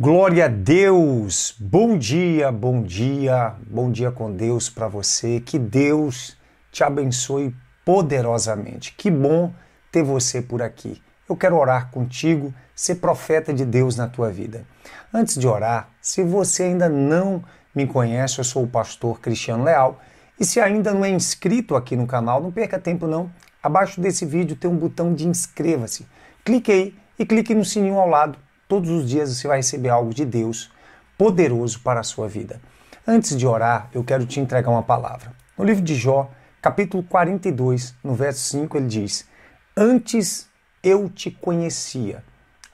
Glória a Deus! Bom dia, bom dia, bom dia com Deus para você. Que Deus te abençoe poderosamente. Que bom ter você por aqui. Eu quero orar contigo, ser profeta de Deus na tua vida. Antes de orar, se você ainda não me conhece, eu sou o pastor Cristiano Leal. E se ainda não é inscrito aqui no canal, não perca tempo não. Abaixo desse vídeo tem um botão de inscreva-se. Clique aí e clique no sininho ao lado Todos os dias você vai receber algo de Deus poderoso para a sua vida. Antes de orar, eu quero te entregar uma palavra. No livro de Jó, capítulo 42, no verso 5, ele diz: Antes eu te conhecia,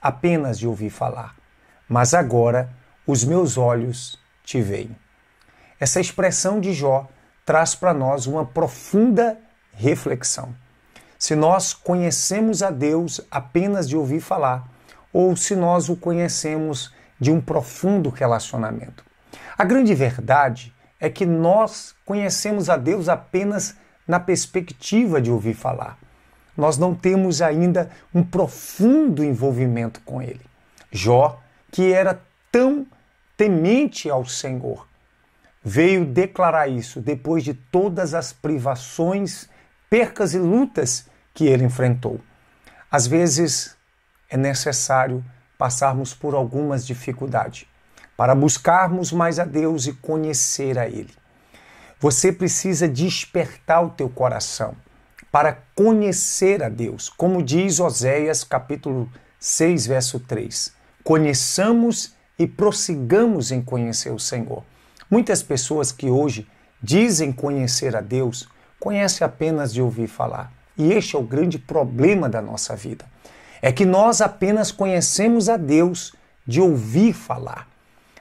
apenas de ouvir falar, mas agora os meus olhos te veem. Essa expressão de Jó traz para nós uma profunda reflexão. Se nós conhecemos a Deus apenas de ouvir falar, ou se nós o conhecemos de um profundo relacionamento. A grande verdade é que nós conhecemos a Deus apenas na perspectiva de ouvir falar. Nós não temos ainda um profundo envolvimento com Ele. Jó, que era tão temente ao Senhor, veio declarar isso depois de todas as privações, percas e lutas que ele enfrentou. Às vezes, é necessário passarmos por algumas dificuldades para buscarmos mais a Deus e conhecer a Ele. Você precisa despertar o teu coração para conhecer a Deus, como diz Oséias capítulo 6, verso 3. Conheçamos e prossigamos em conhecer o Senhor. Muitas pessoas que hoje dizem conhecer a Deus, conhecem apenas de ouvir falar. E este é o grande problema da nossa vida é que nós apenas conhecemos a Deus de ouvir falar.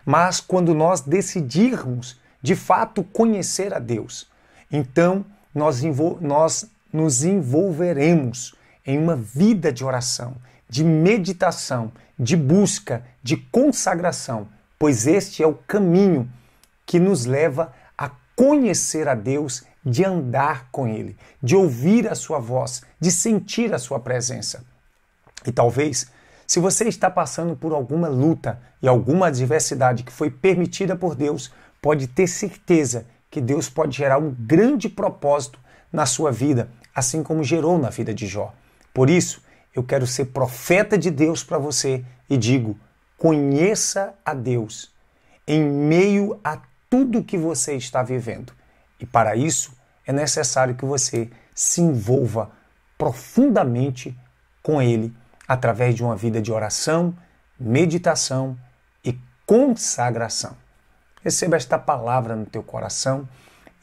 Mas quando nós decidirmos de fato conhecer a Deus, então nós, nós nos envolveremos em uma vida de oração, de meditação, de busca, de consagração, pois este é o caminho que nos leva a conhecer a Deus, de andar com Ele, de ouvir a Sua voz, de sentir a Sua presença. E talvez, se você está passando por alguma luta e alguma adversidade que foi permitida por Deus, pode ter certeza que Deus pode gerar um grande propósito na sua vida, assim como gerou na vida de Jó. Por isso, eu quero ser profeta de Deus para você e digo: conheça a Deus em meio a tudo que você está vivendo. E para isso é necessário que você se envolva profundamente com Ele através de uma vida de oração, meditação e consagração. Receba esta palavra no teu coração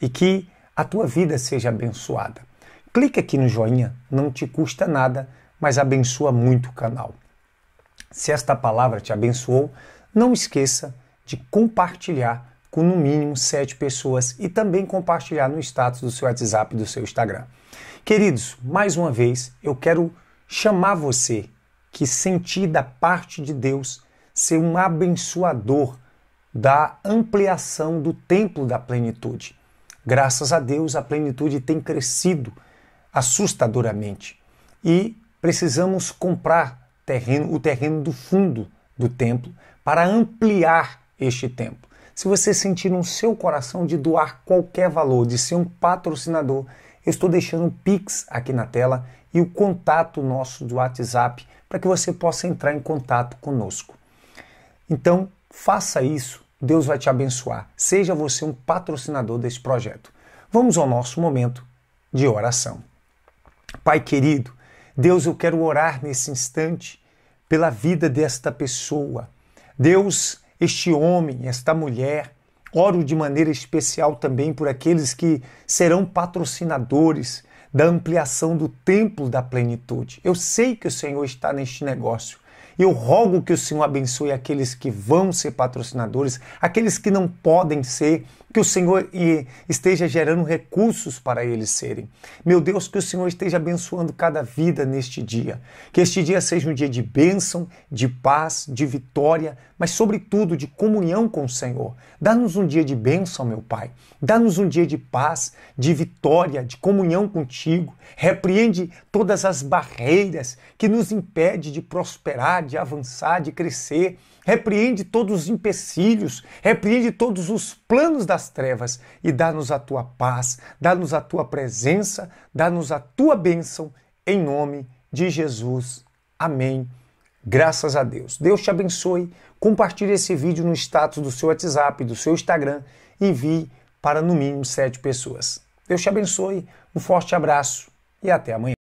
e que a tua vida seja abençoada. Clique aqui no joinha, não te custa nada, mas abençoa muito o canal. Se esta palavra te abençoou, não esqueça de compartilhar com no mínimo sete pessoas e também compartilhar no status do seu WhatsApp e do seu Instagram. Queridos, mais uma vez eu quero chamar você que sentir da parte de Deus ser um abençoador da ampliação do templo da plenitude. Graças a Deus, a plenitude tem crescido assustadoramente e precisamos comprar terreno, o terreno do fundo do templo para ampliar este templo. Se você sentir no seu coração de doar qualquer valor, de ser um patrocinador, estou deixando o Pix aqui na tela e o contato nosso do WhatsApp para que você possa entrar em contato conosco. Então, faça isso, Deus vai te abençoar. Seja você um patrocinador desse projeto. Vamos ao nosso momento de oração. Pai querido, Deus, eu quero orar nesse instante pela vida desta pessoa. Deus, este homem, esta mulher, Oro de maneira especial também por aqueles que serão patrocinadores da ampliação do templo da plenitude. Eu sei que o Senhor está neste negócio. Eu rogo que o Senhor abençoe aqueles que vão ser patrocinadores, aqueles que não podem ser, que o Senhor esteja gerando recursos para eles serem. Meu Deus, que o Senhor esteja abençoando cada vida neste dia. Que este dia seja um dia de bênção, de paz, de vitória, mas sobretudo de comunhão com o Senhor. Dá-nos um dia de bênção, meu Pai. Dá-nos um dia de paz, de vitória, de comunhão contigo. Repreende todas as barreiras que nos impede de prosperar, de avançar, de crescer. Repreende todos os empecilhos, repreende todos os planos da das trevas e dá-nos a tua paz, dá-nos a tua presença, dá-nos a tua bênção, em nome de Jesus. Amém. Graças a Deus. Deus te abençoe. Compartilhe esse vídeo no status do seu WhatsApp, do seu Instagram. Envie para no mínimo sete pessoas. Deus te abençoe. Um forte abraço e até amanhã.